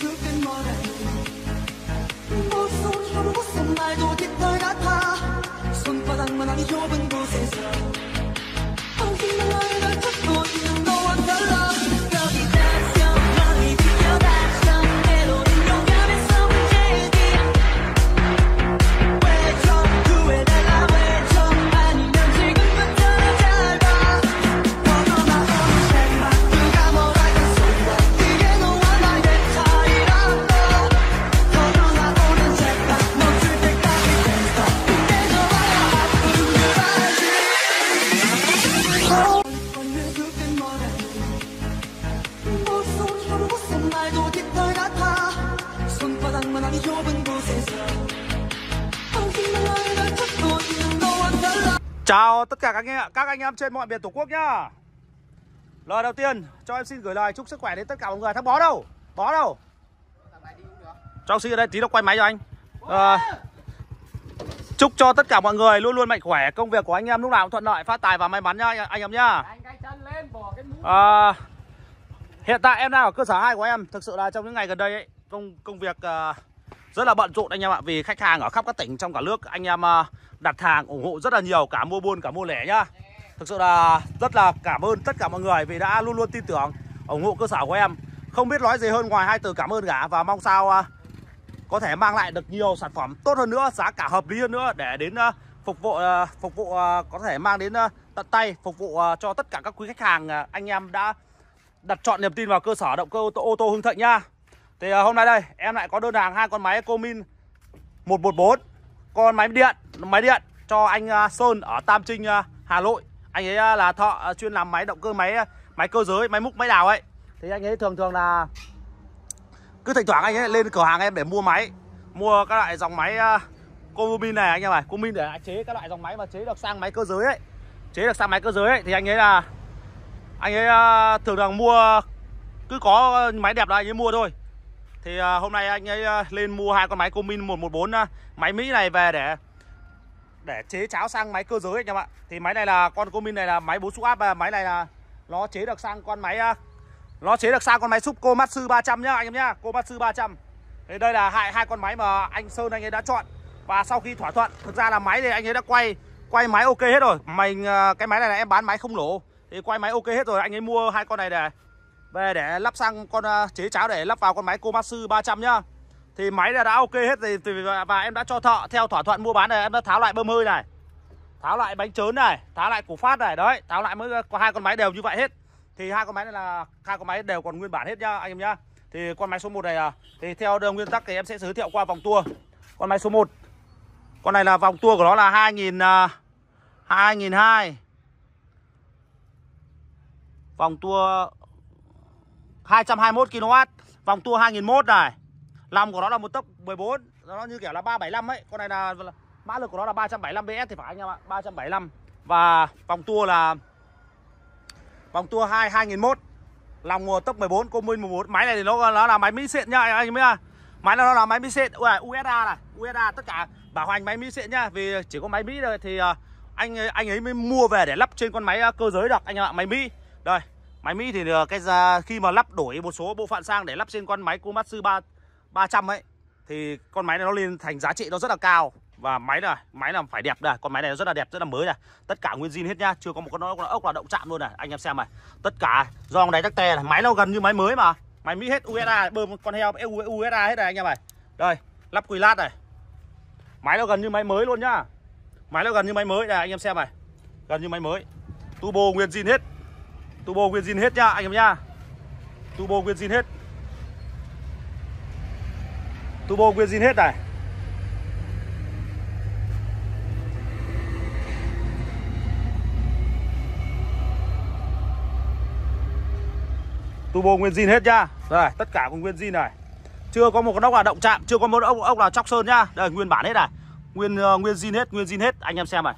그땐 뭐라니 뭘 소리 하고 무슨 말도 듣던 같아 손바닥만한 좁은 Chào tất cả các anh em, các anh em trên mọi miền Tổ quốc nhá. Lời đầu tiên cho em xin gửi lời chúc sức khỏe đến tất cả mọi người. Thằng bó đâu? Bó đâu? Cho xin ở đây tí nó quay máy cho anh. À, chúc cho tất cả mọi người luôn luôn mạnh khỏe, công việc của anh em lúc nào cũng thuận lợi, phát tài và may mắn nhá anh em nhá. À, hiện tại em đang ở cơ sở hai của em, thực sự là trong những ngày gần đây ấy, công công việc uh, rất là bận rộn anh em ạ Vì khách hàng ở khắp các tỉnh trong cả nước Anh em ờ, đặt hàng ủng hộ rất là nhiều Cả mua buôn cả mua lẻ nhá Thực sự là rất là cảm ơn tất cả mọi người Vì đã luôn luôn tin tưởng ủng hộ cơ sở của em Không biết nói gì hơn ngoài hai từ cảm ơn cả Và mong sao ờ, có thể mang lại được nhiều sản phẩm tốt hơn nữa Giá cả hợp lý hơn nữa để đến ờ, phục vụ phục vụ có thể mang đến tận tay Phục vụ cho tất cả các quý khách hàng anh em đã đặt chọn niềm tin vào cơ sở động cơ ô tô, ô tô Hưng Thịnh nhá thì à, hôm nay đây em lại có đơn hàng hai con máy Ecomin 114 Con máy điện máy điện cho anh à, Sơn ở Tam Trinh à, Hà Nội Anh ấy là thợ chuyên làm máy động cơ máy máy cơ giới, máy múc, máy đào ấy Thì anh ấy thường thường là cứ thỉnh thoảng anh ấy lên cửa hàng em để mua máy Mua các loại dòng máy Comin này anh em này Comin để chế các loại dòng máy mà chế được sang máy cơ giới ấy Chế được sang máy cơ giới ấy Thì anh ấy là Anh ấy thường thường mua Cứ có máy đẹp là anh ấy mua thôi thì à, hôm nay anh ấy à, lên mua hai con máy Comin 114 à, máy Mỹ này về để để chế cháo sang máy cơ giới anh em ạ. Thì máy này là con Comin này là máy bốn xúc áp và máy này là nó chế được sang con máy à, nó chế được sang con máy Supco Matsu 300 nhá anh em nhá, Komatsu 300. Thì đây là hai hai con máy mà anh Sơn anh ấy đã chọn và sau khi thỏa thuận, thực ra là máy thì anh ấy đã quay quay máy ok hết rồi. Mình cái máy này là em bán máy không lỗ. Thì quay máy ok hết rồi, anh ấy mua hai con này để về để lắp sang con ờ, chế cháo để lắp vào con máy Komatsu 300 nhá. Thì máy là đã ok hết rồi và em đã cho thợ theo thỏa thuận mua bán này em đã tháo lại bơm hơi này. Tháo lại bánh trớn này, tháo lại củ phát này, đấy, tháo lại mới có hai con máy đều như vậy hết. Thì hai con máy này là hai con máy đều còn nguyên bản hết nhá anh em nhá. Thì con máy số 1 này à, thì theo đường nguyên tắc thì em sẽ giới thiệu qua vòng tua. Con máy số 1. Con này là vòng tua của nó là hai à, hai nghìn nghìn hai Vòng tua 221 kW Vòng tua 2001 này Lòng của nó là một tốc 14 Nó như kiểu là 375 ấy Con này là mã lực của nó là 375 PS thì phải anh em ạ 375 Và vòng tua là Vòng tua 2 2001 Lòng mùa tốc 14 Comin 11 Máy này thì nó, nó là máy mỹ xịn nha anh em ạ Máy nó là máy mỹ xịn USA này USA tất cả bảo hành máy mỹ xịn nha Vì chỉ có máy mỹ thôi thì à, anh anh ấy mới mua về để lắp trên con máy à, cơ giới được anh em ạ máy mỹ Đây Máy Mỹ thì ờ, cái khi mà lắp đổi một số bộ phận sang để lắp trên con máy Komatsu 3 300 ấy thì con máy này nó lên thành giá trị nó rất là cao và máy này máy là phải đẹp đây con máy này nó rất là đẹp rất là mới này tất cả nguyên zin hết nhá chưa có một con ốc, là động chạm luôn này anh em xem này tất cả dòng đáy tắc tè này máy nó gần như máy mới mà máy mỹ hết usa bơm con heo usa hết này anh em này đây lắp quỳ lát này máy nó gần như máy mới luôn nhá máy nó gần như máy mới này anh em xem này gần như máy mới turbo nguyên zin hết Turbo nguyên zin hết nha anh em nha Turbo nguyên zin hết. Turbo nguyên zin hết này. Turbo nguyên zin hết nha Đây, tất cả cùng nguyên zin này. Chưa có một con ốc là động chạm, chưa có một ốc ốc nào chóc sơn nhá. Đây nguyên bản hết này. Nguyên uh, ờ, nguyên zin hết, nguyên zin hết. Anh em xem này.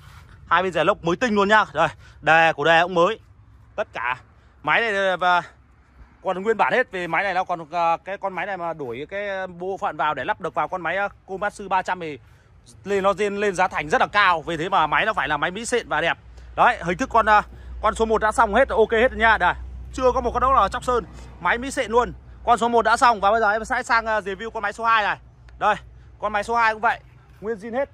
Hai bên rẻ lốc mới tinh luôn nhá. Đây, đề của đề cũng mới tất cả máy này ờ, và còn nguyên bản hết về máy này nó còn ờ, cái con máy này mà đổi cái ờ, bộ phận vào để lắp được vào con máy Komatsu 300 thì lên nó lên lên giá thành rất là cao vì thế mà máy nó phải là máy mỹ xịn và đẹp đấy hình thức con con số 1 đã xong hết ok hết nha đây chưa có một con đấu nào chóc sơn máy mỹ xịn luôn con số 1 đã xong và bây giờ em sẽ sang review con máy số 2 này đây con máy số 2 cũng vậy nguyên zin hết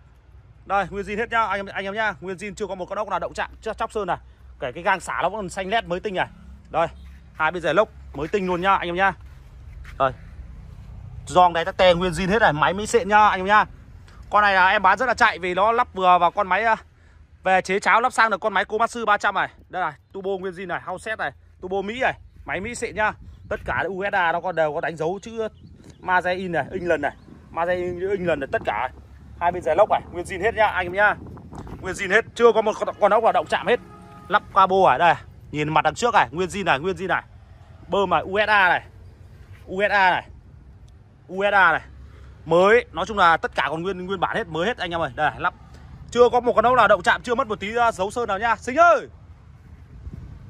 đây nguyên zin hết nhá anh em anh em nhá nguyên zin chưa có một con ốc nào động chạm chóc sơn này Kể cái gang xả nó vẫn còn xanh lét mới tinh này Đây Hai bên giải lốc mới tinh luôn nha anh em nha, rồi Giòn này tắc tè nguyên zin hết này Máy mới xịn nha anh em nha, Con này là em bán rất là chạy vì nó lắp vừa vào con máy à, Về chế cháo lắp sang được con máy Komatsu 300 này Đây này Turbo nguyên zin này House set này Turbo Mỹ này Máy Mỹ xịn nha, Tất cả USD nó còn đều có đánh dấu chữ Mazda in này England này Mazda England này tất cả Hai bên giải lốc này Nguyên zin hết nha anh em nha, Nguyên zin hết Chưa có một con ốc nào động chạm hết lắp qua cabo ở đây nhìn mặt đằng trước này nguyên zin này nguyên zin này bơm này USA này USA này USA này mới nói chung là tất cả còn nguyên nguyên bản hết mới hết anh em ơi đây lắp chưa có một con ốc nào động chạm chưa mất một tí uh, dấu sơn nào nha xinh ơi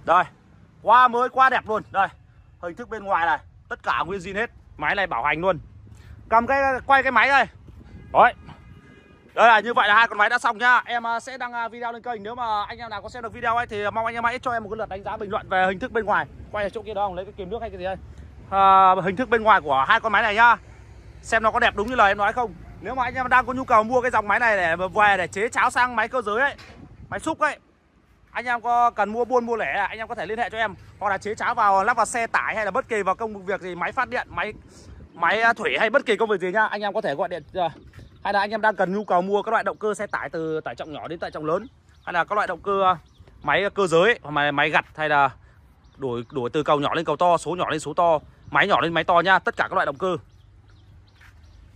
đây qua mới qua đẹp luôn đây hình thức bên ngoài này tất cả nguyên zin hết máy này bảo hành luôn cầm cái quay cái máy đây đấy đây là như vậy là hai con máy đã xong nhá em à, sẽ đăng à, video lên kênh nếu mà anh em nào có xem được video ấy thì mong anh em hãy cho em một cái lượt đánh giá bình luận về hình thức bên ngoài quay ở chỗ kia đó không lấy cái kiếm nước hay cái gì đây à, hình thức bên ngoài của hai con máy này nhá xem nó có đẹp đúng như lời em nói không nếu mà anh em đang có nhu cầu mua cái dòng máy này để về để chế cháo sang máy cơ giới ấy máy xúc ấy anh em có cần mua buôn mua lẻ anh em có thể liên hệ cho em hoặc là chế cháo vào lắp vào xe tải hay là bất kỳ vào công việc gì máy phát điện máy máy à, thủy hay bất kỳ công việc gì nhá anh em có thể gọi điện hay là anh em đang cần nhu cầu mua các loại động cơ xe tải từ tải trọng nhỏ đến tải trọng lớn hay là các loại động cơ ờ, máy ờ, cơ giới hoặc máy, máy gặt hay là đổi đổi từ cầu nhỏ lên cầu to số nhỏ lên số to máy nhỏ lên máy to nha tất cả các loại động cơ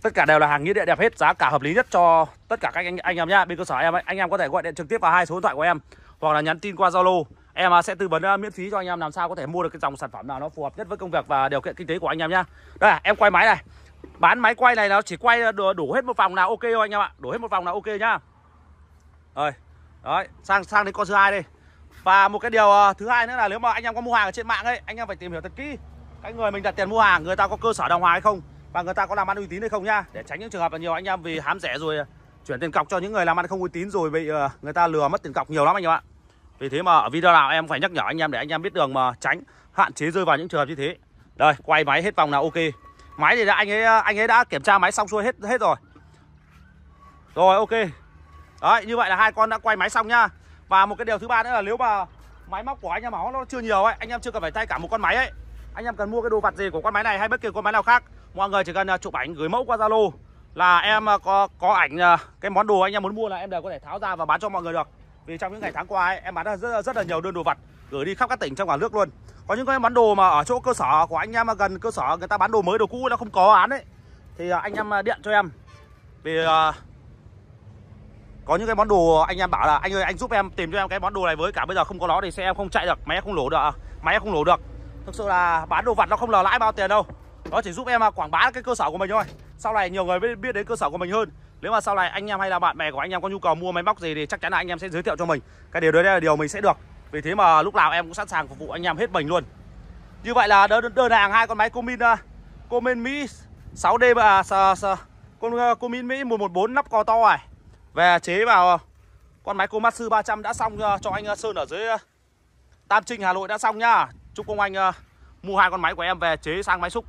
tất cả đều là hàng nghĩa địa đẹp hết giá cả hợp lý nhất cho tất cả các anh anh em nhá bên cơ sở em anh em có thể gọi điện trực tiếp vào hai số điện thoại của em hoặc là nhắn tin qua zalo em ờ, sẽ tư vấn miễn phí cho anh em làm sao có thể mua được cái dòng sản phẩm nào nó phù hợp nhất với công việc và điều kiện kinh tế của anh em nhá đây em quay máy này Bán máy quay này nó chỉ quay đủ đủ hết một vòng là ok thôi anh em ạ Đủ hết một vòng là ok nhá Rồi Đấy, sang sang đến con thứ hai đây Và một cái điều ờ, thứ hai nữa là nếu mà anh em có mua hàng ở trên mạng ấy Anh em phải tìm hiểu thật kỹ Cái người mình đặt tiền mua hàng, người ta có cơ sở đồng hàng hay không Và người ta có làm ăn uy tín hay không nhá Để tránh những trường hợp là nhiều anh em vì hám rẻ rồi ờ, Chuyển tiền cọc cho những người làm ăn không uy tín rồi Bị ờ, người ta lừa mất tiền cọc nhiều lắm anh em ạ Vì thế mà ở video nào em phải nhắc nhở anh em để anh em biết đường mà tránh Hạn chế rơi vào những trường hợp như thế Đây, quay máy hết vòng nào ok Máy thì đã, anh ấy ờ, anh ấy đã kiểm tra máy xong xuôi hết hết rồi. Rồi ok. Đấy, như vậy là hai con đã quay máy xong nhá. Và một cái điều thứ ba nữa là nếu mà máy móc của anh em máu nó chưa nhiều ấy, anh em chưa cần phải thay cả một con máy ấy. Anh em cần mua cái đồ vặt gì của con máy này hay bất kỳ con máy nào khác, mọi người chỉ cần ờ, chụp ảnh gửi mẫu qua Zalo là em ờ, có có ảnh cái món đồ anh em muốn mua là em đều có thể tháo ra và bán cho mọi người được. Vì trong những ngày tháng qua ấy, em bán rất rất là nhiều đơn đồ vặt gửi đi khắp các tỉnh trong cả nước luôn có những cái bán đồ mà ở chỗ cơ sở của anh em gần cơ sở người ta bán đồ mới đồ cũ nó không có án ấy thì à, anh em à, điện cho em vì uh, có những cái món đồ anh em bảo là anh ơi anh giúp em tìm cho em cái món đồ này với cả bây giờ không có nó thì xe em không chạy được máy em không nổ được máy em không nổ được thực sự là bán đồ vặt nó không lờ lãi bao tiền đâu nó chỉ giúp em quảng bá cái cơ sở của mình thôi sau này nhiều người biết đến cơ sở của mình hơn nếu mà sau này anh em hay là bạn bè của anh em có nhu cầu mua máy móc gì thì chắc chắn là anh em sẽ giới thiệu cho mình cái điều đấy là điều mình sẽ được vì thế mà lúc nào em cũng sẵn sàng phục vụ anh em hết mình luôn Như vậy là đơn, đơn hàng hai con máy Comin à, Comin Mỹ 6D à, s, s, con à, Comin Mỹ 114 nắp co to này Về chế vào con máy Komatsu 300 đã xong à, cho anh Sơn ở dưới Tam Trinh Hà Nội đã xong nhá Chúc công anh mua hai con máy của em về chế sang máy xúc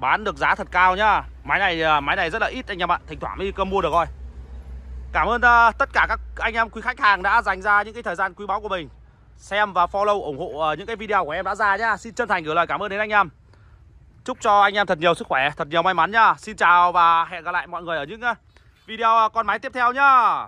Bán được giá thật cao nhá Máy này máy này rất là ít anh em ạ Thỉnh thoảng mới mua được thôi Cảm ơn uh, tất cả các anh em quý khách hàng đã dành ra những cái thời gian quý báu của mình Xem và follow ủng hộ uh, những cái video của em đã ra nhá Xin chân thành gửi lời cảm ơn đến anh em Chúc cho anh em thật nhiều sức khỏe, thật nhiều may mắn nhá Xin chào và hẹn gặp lại mọi người ở những uh, video con máy tiếp theo nhá